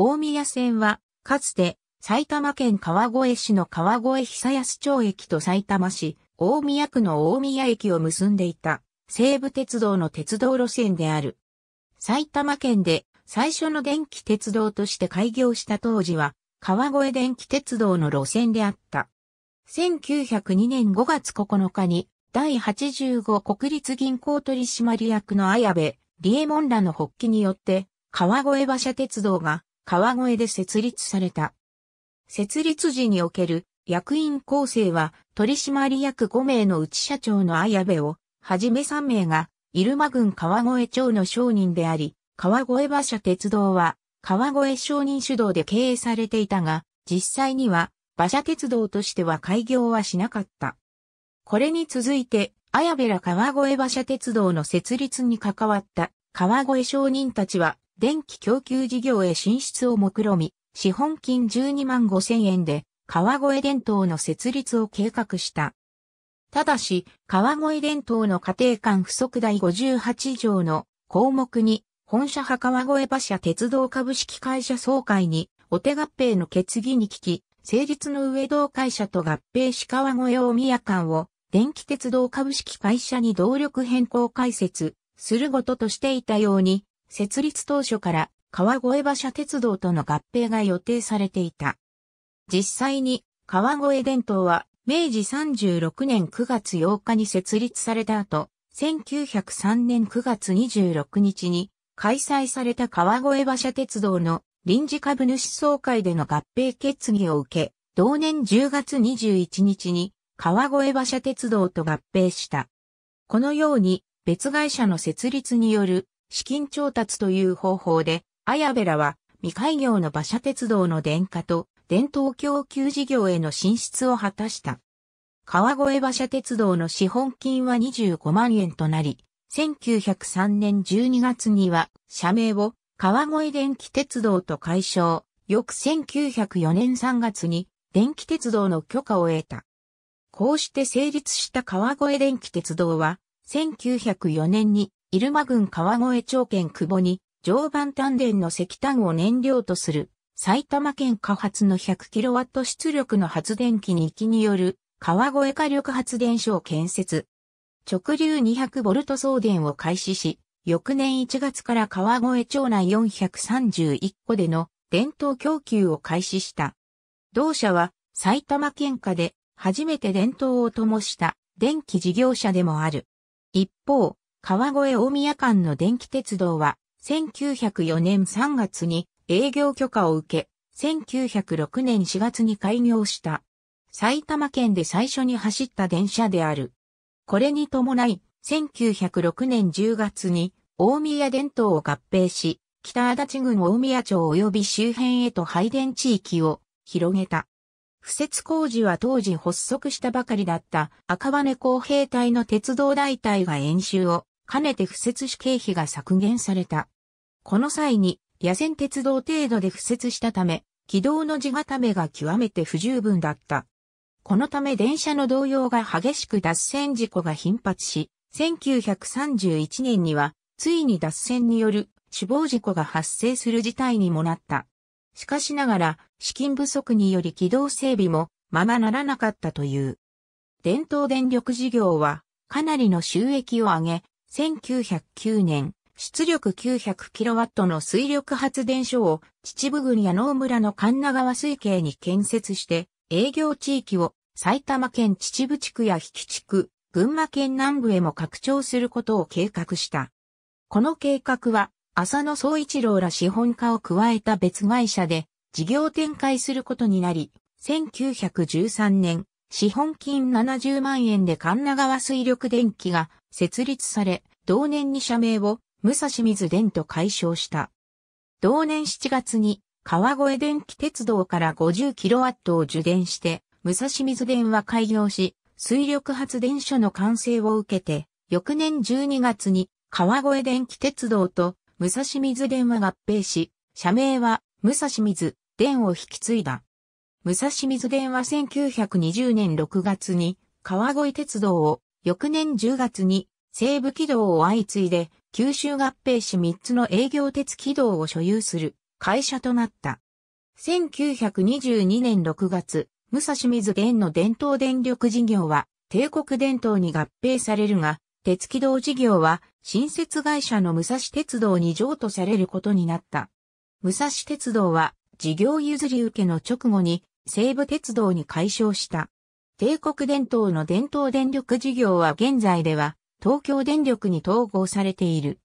大宮線は、かつて、埼玉県川越市の川越久安町駅と埼玉市、大宮区の大宮駅を結んでいた、西武鉄道の鉄道路線である。埼玉県で最初の電気鉄道として開業した当時は、川越電気鉄道の路線であった。1902年5月9日に、第85国立銀行取締役の綾部、リエモンらの発起によって、川越馬車鉄道が川越で設立された。設立時における役員構成は取締役5名の内社長の綾部をはじめ3名が入間郡川越町の商人であり、川越馬車鉄道は川越商人主導で経営されていたが、実際には馬車鉄道としては開業はしなかった。これに続いて、綾部ら川越馬車鉄道の設立に関わった川越商人たちは電気供給事業へ進出を目論み、資本金12万5千円で、川越電灯の設立を計画した。ただし、川越電灯の家庭間不足第58条の項目に、本社派川越馬車鉄道株式会社総会に、お手合併の決議に聞き、成立の上同会社と合併し川越大宮間を、電気鉄道株式会社に動力変更開設するごととしていたように、設立当初から川越馬車鉄道との合併が予定されていた。実際に川越電灯は明治36年9月8日に設立された後、1903年9月26日に開催された川越馬車鉄道の臨時株主総会での合併決議を受け、同年10月21日に川越馬車鉄道と合併した。このように別会社の設立による資金調達という方法で、綾部らは未開業の馬車鉄道の電化と伝統供給事業への進出を果たした。川越馬車鉄道の資本金は25万円となり、1903年12月には社名を川越電気鉄道と解消、翌1904年3月に電気鉄道の許可を得た。こうして成立した川越電気鉄道は、1904年に入間郡川越町県久保に、常磐丹田の石炭を燃料とする、埼玉県下発の 100kW 出力の発電機に行きによる、川越火力発電所を建設。直流 200V 送電を開始し、翌年1月から川越町内431個での電灯供給を開始した。同社は埼玉県下で初めて電灯を灯した電気事業者でもある。一方、川越大宮間の電気鉄道は、1904年3月に営業許可を受け、1906年4月に開業した。埼玉県で最初に走った電車である。これに伴い、1906年10月に大宮電灯を合併し、北足立郡大宮町及び周辺へと配電地域を広げた。不設工事は当時発足したばかりだった赤羽工兵隊の鉄道大隊が演習を兼ねて不設し経費が削減された。この際に野戦鉄道程度で不設したため、軌道の地固めが極めて不十分だった。このため電車の動揺が激しく脱線事故が頻発し、1931年にはついに脱線による死亡事故が発生する事態にもなった。しかしながら、資金不足により軌道整備もままならなかったという。伝統電力事業はかなりの収益を上げ、1909年、出力 900kW の水力発電所を秩父郡や農村の神奈川水系に建設して営業地域を埼玉県秩父地区や引地区、群馬県南部へも拡張することを計画した。この計画は、浅野総一郎ら資本家を加えた別会社で、事業展開することになり、1913年、資本金70万円で神奈川水力電機が設立され、同年に社名を武蔵水電と解消した。同年7月に川越電気鉄道から 50kW を受電して、武蔵水電は開業し、水力発電所の完成を受けて、翌年12月に川越電気鉄道と武蔵水電は合併し、社名は武蔵水伝を引き継いだ。武蔵水伝は1920年6月に川越鉄道を、翌年10月に西武軌道を相次いで九州合併し3つの営業鉄軌道を所有する会社となった。1922年6月、武蔵水田の伝統電力事業は帝国伝統に合併されるが、鉄軌道事業は新設会社の武蔵鉄道に譲渡されることになった。武蔵鉄道は事業譲り受けの直後に西武鉄道に解消した。帝国伝統の伝統電力事業は現在では東京電力に統合されている。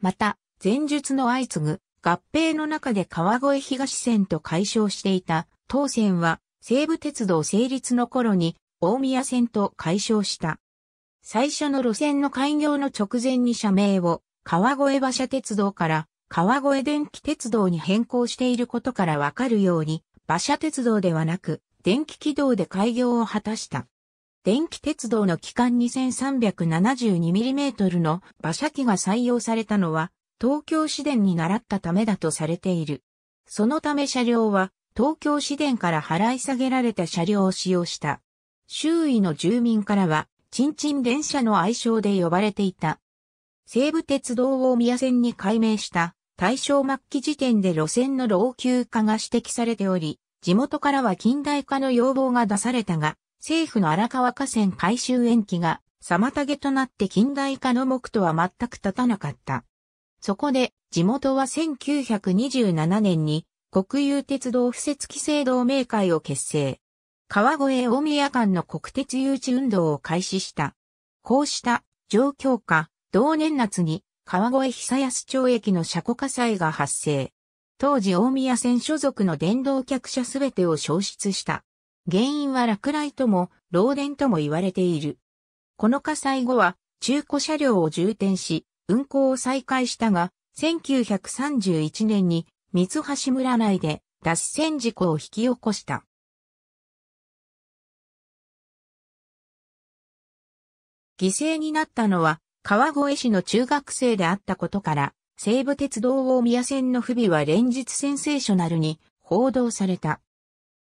また、前述の相次ぐ合併の中で川越東線と解消していた当線は西武鉄道成立の頃に大宮線と解消した。最初の路線の開業の直前に社名を川越馬車鉄道から川越電気鉄道に変更していることからわかるように、馬車鉄道ではなく、電気軌道で開業を果たした。電気鉄道の期間 2372mm の馬車機が採用されたのは、東京市電に習ったためだとされている。そのため車両は、東京市電から払い下げられた車両を使用した。周囲の住民からは、ちんちん電車の愛称で呼ばれていた。西武鉄道大宮線に改名した大正末期時点で路線の老朽化が指摘されており、地元からは近代化の要望が出されたが、政府の荒川河川改修延期が妨げとなって近代化の目途は全く立たなかった。そこで、地元は1927年に国有鉄道不設規制同盟会を結成。川越大宮間の国鉄誘致運動を開始した。こうした状況下、同年夏に川越久安町駅の車庫火災が発生。当時大宮線所属の電動客車すべてを消失した。原因は落雷とも、漏電とも言われている。この火災後は、中古車両を充填し、運行を再開したが、1931年に、三橋村内で、脱線事故を引き起こした。犠牲になったのは、川越市の中学生であったことから、西武鉄道大宮線の不備は連日センセーショナルに報道された。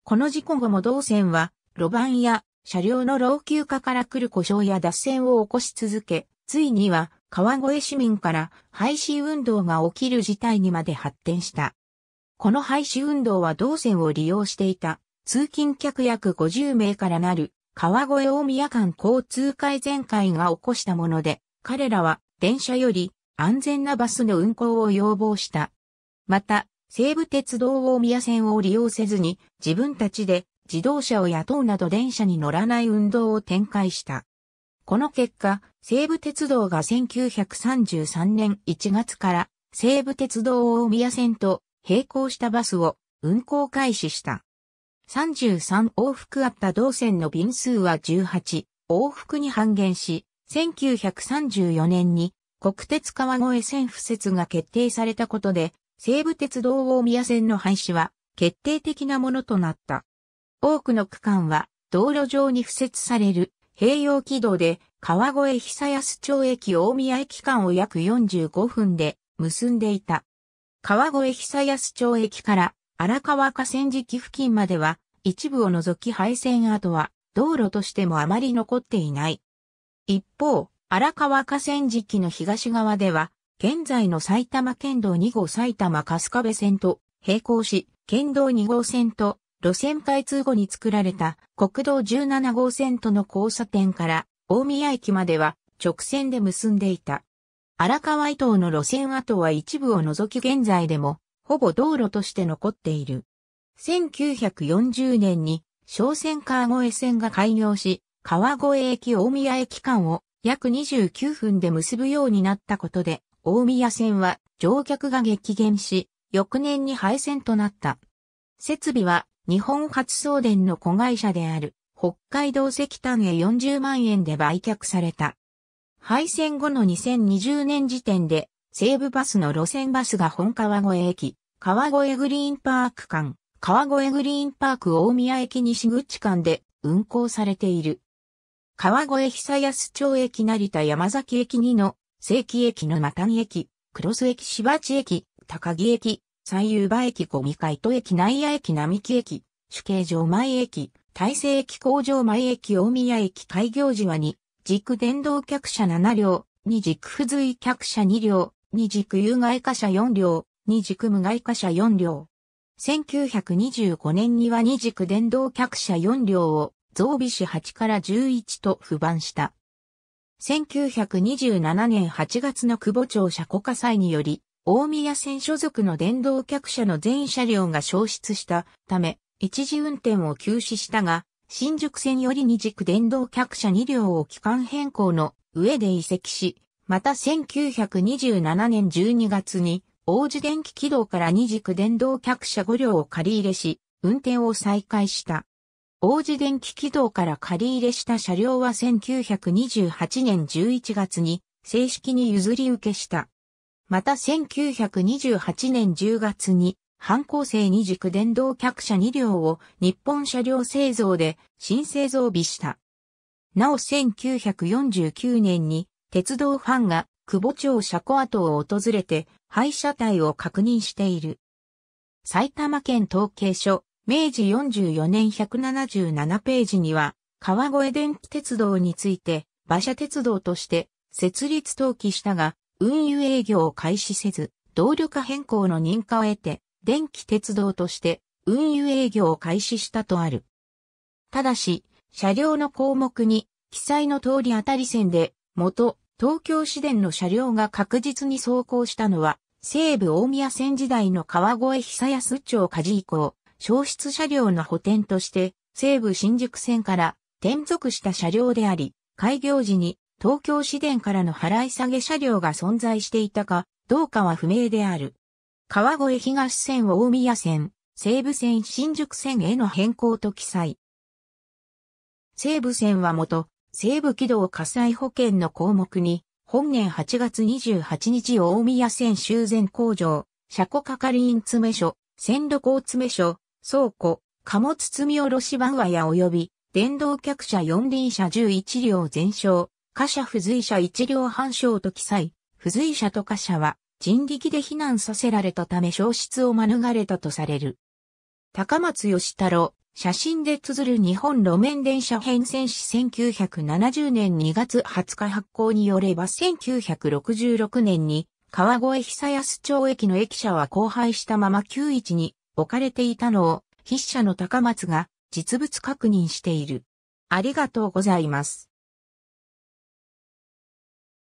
この事故後も同線は、路盤や車両の老朽化から来る故障や脱線を起こし続け、ついには川越市民から廃止運動が起きる事態にまで発展した。この廃止運動は同線を利用していた通勤客約50名からなる川越大宮間交通改善会が起こしたもので、彼らは電車より安全なバスの運行を要望した。また、西武鉄道大宮線を利用せずに自分たちで自動車を雇うなど電車に乗らない運動を展開した。この結果、西武鉄道が1933年1月から西武鉄道大宮線と並行したバスを運行開始した。33往復あった同線の便数は18往復に半減し、1934年に国鉄川越線付設が決定されたことで、西武鉄道大宮線の廃止は決定的なものとなった。多くの区間は道路上に付設される併用軌道で川越久安町駅大宮駅間を約45分で結んでいた。川越久安町駅から荒川河川敷付近までは一部を除き廃線跡は道路としてもあまり残っていない。一方、荒川河川敷の東側では、現在の埼玉県道2号埼玉春日部線と並行し、県道2号線と路線開通後に作られた国道17号線との交差点から大宮駅までは直線で結んでいた。荒川伊東の路線跡は一部を除き現在でもほぼ道路として残っている。1940年に商船川越線が開業し、川越駅大宮駅間を約29分で結ぶようになったことで、大宮線は乗客が激減し、翌年に廃線となった。設備は日本初送電の子会社である北海道石炭へ40万円で売却された。廃線後の2020年時点で西武バスの路線バスが本川越駅、川越グリーンパーク間、川越グリーンパーク大宮駅西口間で運行されている。川越久安町駅成田山崎駅2の、正規駅のマタニ駅、黒須駅芝地駅、高木駅、三遊場駅小見海都駅内野駅並木駅、主計場前駅、大成駅工場前駅大宮駅開業時は2、軸電動客車7両、2軸付随客車2両、2軸有害貨車4両、2軸無害貨車4両。1925年には2軸電動客車4両を増備市8から11と不番した。1927年8月の久保町車庫火災により、大宮線所属の電動客車の全車両が消失したため、一時運転を休止したが、新宿線より二軸電動客車2両を機関変更の上で移籍し、また1927年12月に、王子電気軌道から二軸電動客車5両を借り入れし、運転を再開した。王子電気軌道から借り入れした車両は1928年11月に正式に譲り受けした。また1928年10月に、半抗性二軸電動客車2両を日本車両製造で新製造備した。なお1949年に鉄道ファンが久保町車庫跡を訪れて廃車体を確認している。埼玉県統計所明治44年177ページには、川越電気鉄道について、馬車鉄道として設立登記したが、運輸営業を開始せず、動力化変更の認可を得て、電気鉄道として運輸営業を開始したとある。ただし、車両の項目に記載の通り当たり線で、元東京市電の車両が確実に走行したのは、西武大宮線時代の川越久安町火事以降、消失車両の補填として、西武新宿線から転属した車両であり、開業時に東京市電からの払い下げ車両が存在していたかどうかは不明である。川越東線大宮線、西武線新宿線への変更と記載。西武線はもと、西武軌道火災保険の項目に、本年8月28日大宮線修繕工場、車庫係員詰所、線路工詰所、倉庫、貨物積み下ろし番屋及び、電動客車四輪車11両全焼、貨車付随車1両半焼と記載、付随車と貨車は人力で避難させられたため消失を免れたとされる。高松義太郎、写真で綴る日本路面電車編成史1970年2月20日発行によれば1966年に川越久安町駅の駅舎は荒廃したまま9 1に置かれていたのを筆者の高松が実物確認している。ありがとうございます。